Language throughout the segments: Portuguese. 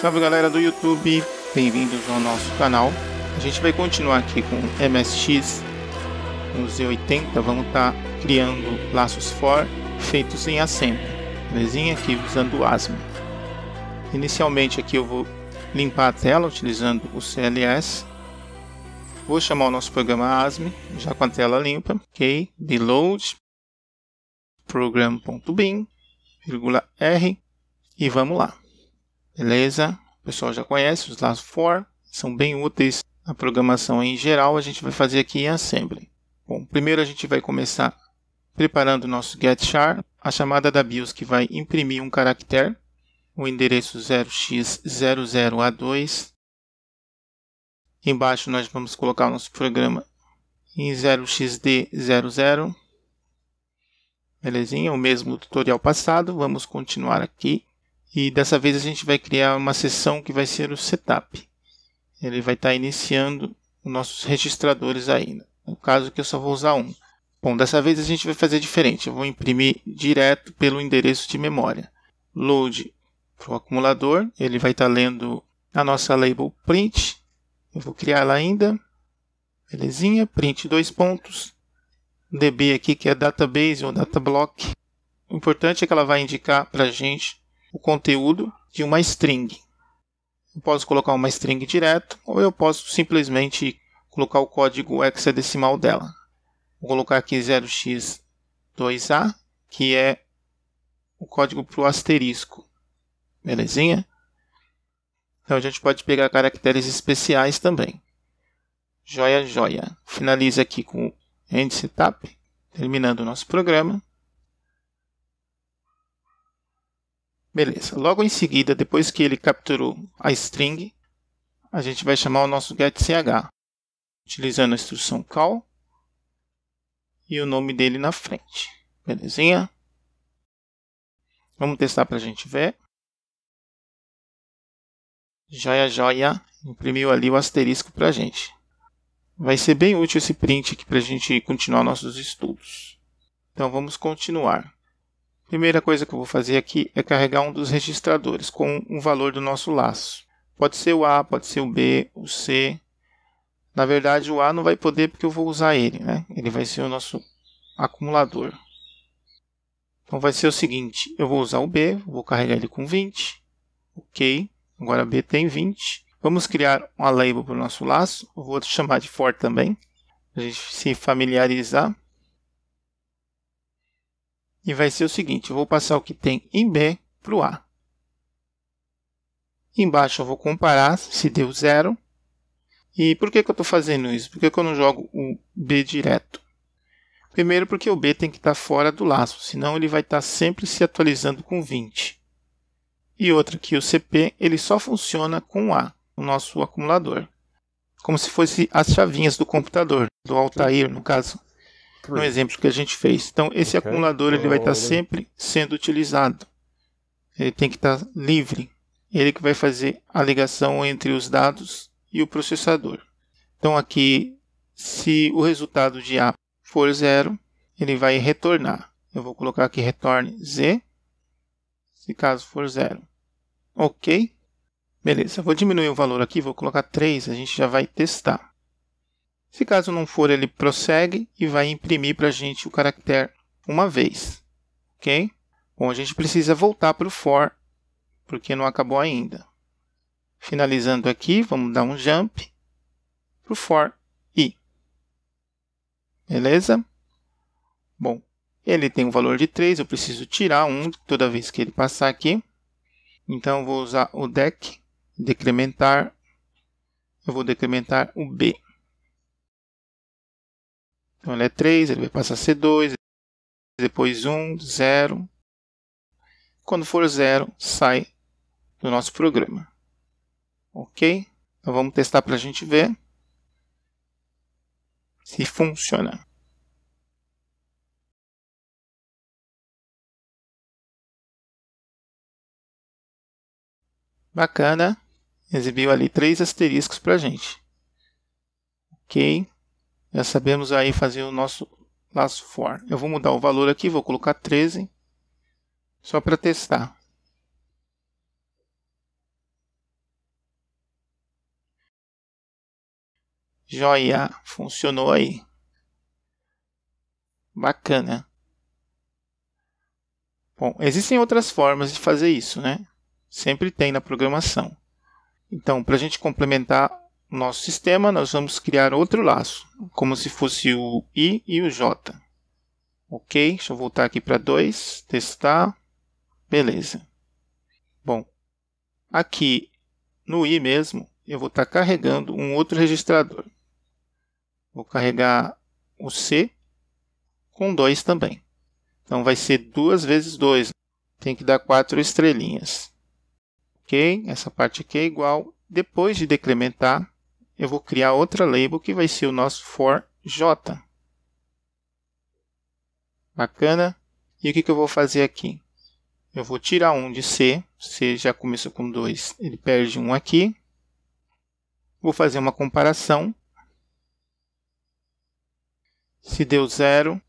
Salve galera do YouTube, bem-vindos ao nosso canal. A gente vai continuar aqui com MSX no Z80, vamos estar tá criando laços for feitos em assembly, belezinha? Aqui usando o ASM. Inicialmente aqui eu vou limpar a tela utilizando o CLS. Vou chamar o nosso programa ASM, já com a tela limpa, ok? Reload, program.bin, R e vamos lá. Beleza? O pessoal já conhece os last for, são bem úteis na programação em geral. A gente vai fazer aqui em assembly. Bom, primeiro a gente vai começar preparando o nosso getchar, a chamada da BIOS que vai imprimir um caractere, o endereço 0x00A2. Embaixo nós vamos colocar o nosso programa em 0xd00. Belezinha, o mesmo tutorial passado, vamos continuar aqui. E dessa vez a gente vai criar uma sessão que vai ser o setup. Ele vai estar tá iniciando os nossos registradores ainda. Né? No caso que eu só vou usar um. Bom, dessa vez a gente vai fazer diferente. Eu vou imprimir direto pelo endereço de memória. Load para o acumulador. Ele vai estar tá lendo a nossa label print. Eu vou criar ela ainda. Belezinha. Print dois pontos. DB aqui que é database ou data block. O importante é que ela vai indicar para a gente o conteúdo de uma string. Eu posso colocar uma string direto ou eu posso simplesmente colocar o código hexadecimal dela. Vou colocar aqui 0x2a, que é o código para o asterisco. Belezinha? Então a gente pode pegar caracteres especiais também. Joia, joia. Finaliza aqui com o end setup, terminando o nosso programa. Beleza. Logo em seguida, depois que ele capturou a string, a gente vai chamar o nosso getch, utilizando a instrução call e o nome dele na frente. Belezinha? Vamos testar para a gente ver. Joia, joia, imprimiu ali o asterisco para a gente. Vai ser bem útil esse print aqui para a gente continuar nossos estudos. Então vamos continuar. Primeira coisa que eu vou fazer aqui é carregar um dos registradores com o valor do nosso laço. Pode ser o A, pode ser o B, o C. Na verdade, o A não vai poder porque eu vou usar ele, né? Ele vai ser o nosso acumulador. Então vai ser o seguinte, eu vou usar o B, vou carregar ele com 20. OK. Agora B tem 20. Vamos criar uma label para o nosso laço. Eu vou chamar de for também, a gente se familiarizar. E vai ser o seguinte, eu vou passar o que tem em B para o A. Embaixo eu vou comparar se deu zero. E por que, que eu estou fazendo isso? Por que, que eu não jogo o B direto? Primeiro porque o B tem que estar tá fora do laço, senão ele vai estar tá sempre se atualizando com 20. E outra que o CP ele só funciona com o A, o nosso acumulador. Como se fosse as chavinhas do computador, do Altair no caso no exemplo que a gente fez. Então, esse okay. acumulador ele vai estar sempre sendo utilizado. Ele tem que estar livre. Ele que vai fazer a ligação entre os dados e o processador. Então, aqui, se o resultado de A for zero, ele vai retornar. Eu vou colocar aqui retorne Z, se caso for zero. Ok. Beleza, vou diminuir o valor aqui, vou colocar 3, a gente já vai testar. Se caso não for, ele prossegue e vai imprimir para a gente o caractere uma vez. Ok? Bom, a gente precisa voltar para o for, porque não acabou ainda. Finalizando aqui, vamos dar um jump para o for i. Beleza? Bom, ele tem um valor de 3, eu preciso tirar 1 toda vez que ele passar aqui. Então, vou usar o deck, decrementar, eu vou decrementar o b. Então ele é 3, ele vai passar a ser 2, depois 1, 0. Quando for 0, sai do nosso programa. Ok? Então vamos testar para a gente ver se funciona. Bacana, exibiu ali três asteriscos para a gente. Ok. Já sabemos aí fazer o nosso laço for. Eu vou mudar o valor aqui, vou colocar 13, só para testar. Joia, funcionou aí. Bacana. Bom, existem outras formas de fazer isso, né? Sempre tem na programação. Então, para a gente complementar nosso sistema, nós vamos criar outro laço, como se fosse o i e o j. Ok, deixa eu voltar aqui para 2, testar, beleza. Bom, aqui no i mesmo, eu vou estar tá carregando um outro registrador. Vou carregar o C com 2 também. Então, vai ser 2 vezes 2. Tem que dar 4 estrelinhas. Ok? Essa parte aqui é igual. Depois de decrementar, eu vou criar outra label que vai ser o nosso for j. Bacana? E o que, que eu vou fazer aqui? Eu vou tirar um de C, C já começou com 2, ele perde um aqui. Vou fazer uma comparação. Se deu zero,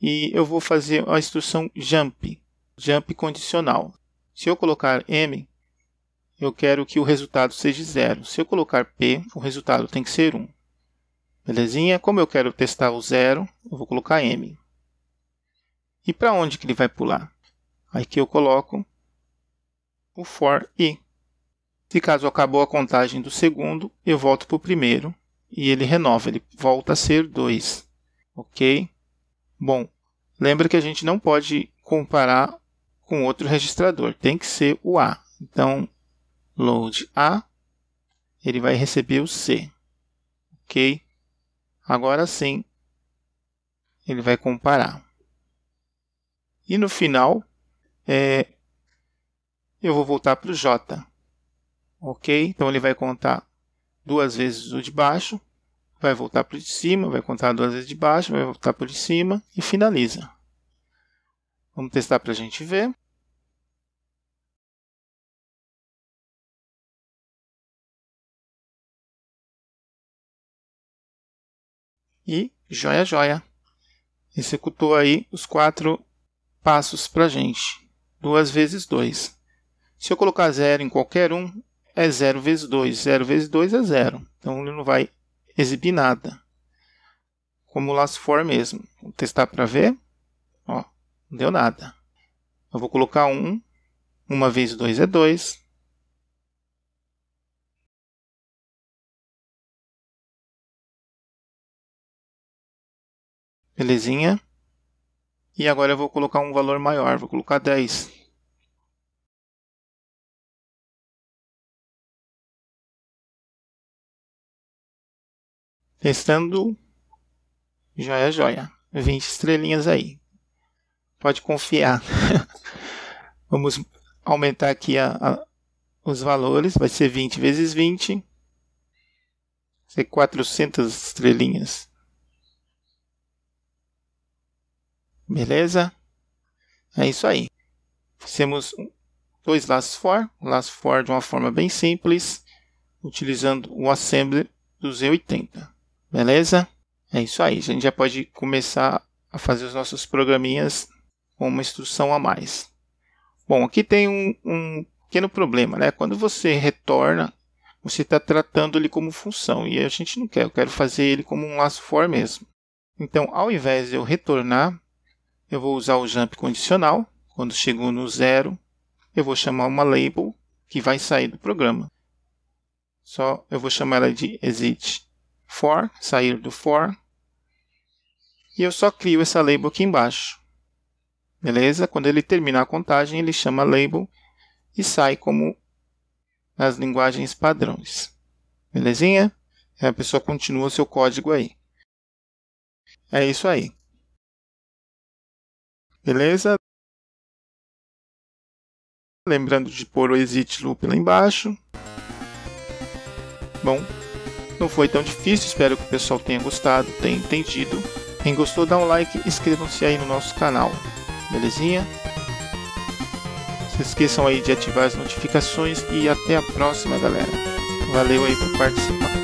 e eu vou fazer a instrução jump, jump condicional. Se eu colocar M, eu quero que o resultado seja zero. Se eu colocar P, o resultado tem que ser 1. Belezinha? Como eu quero testar o zero, eu vou colocar M. E para onde que ele vai pular? Aqui eu coloco o for i. Se caso acabou a contagem do segundo, eu volto para o primeiro e ele renova, ele volta a ser 2. Ok? Bom, lembra que a gente não pode comparar com outro registrador, tem que ser o A. Então, load A, ele vai receber o C. Ok? Agora sim, ele vai comparar. E no final, é, eu vou voltar para o J. Ok? Então ele vai contar duas vezes o de baixo, vai voltar para o de cima, vai contar duas vezes de baixo, vai voltar para o de cima e finaliza. Vamos testar para a gente ver. e joia, joia. Executou aí os quatro passos para gente. 2 vezes 2. Se eu colocar zero em qualquer um, é 0 vezes 2. 0 vezes 2 é zero. Então ele não vai exibir nada. Como o se for mesmo. Vou testar para ver. Ó, não deu nada. Eu vou colocar 1. Um. 1 vezes 2 é 2. Belezinha? E agora eu vou colocar um valor maior, vou colocar 10. Testando, é joia, joia. 20 estrelinhas aí. Pode confiar. Vamos aumentar aqui a, a, os valores. Vai ser 20 vezes 20. Vai ser 400 estrelinhas. Beleza? É isso aí. Fizemos dois laços for, um laço for de uma forma bem simples, utilizando o assembly 280. Beleza? É isso aí. A gente já pode começar a fazer os nossos programinhas com uma instrução a mais. Bom, aqui tem um, um pequeno problema, né? Quando você retorna, você está tratando ele como função e a gente não quer. Eu quero fazer ele como um laço for mesmo. Então, ao invés de eu retornar, eu vou usar o jump condicional. Quando chegou no zero, eu vou chamar uma label que vai sair do programa. Só eu vou chamar ela de exit for, sair do for. E eu só crio essa label aqui embaixo. Beleza? Quando ele terminar a contagem, ele chama label e sai como nas linguagens padrões. Belezinha? É, a pessoa continua o seu código aí. É isso aí beleza? Lembrando de pôr o exit loop lá embaixo. Bom, não foi tão difícil, espero que o pessoal tenha gostado, tenha entendido. Quem gostou, dá um like e inscrevam-se aí no nosso canal, belezinha? Se esqueçam aí de ativar as notificações e até a próxima, galera. Valeu aí por participar.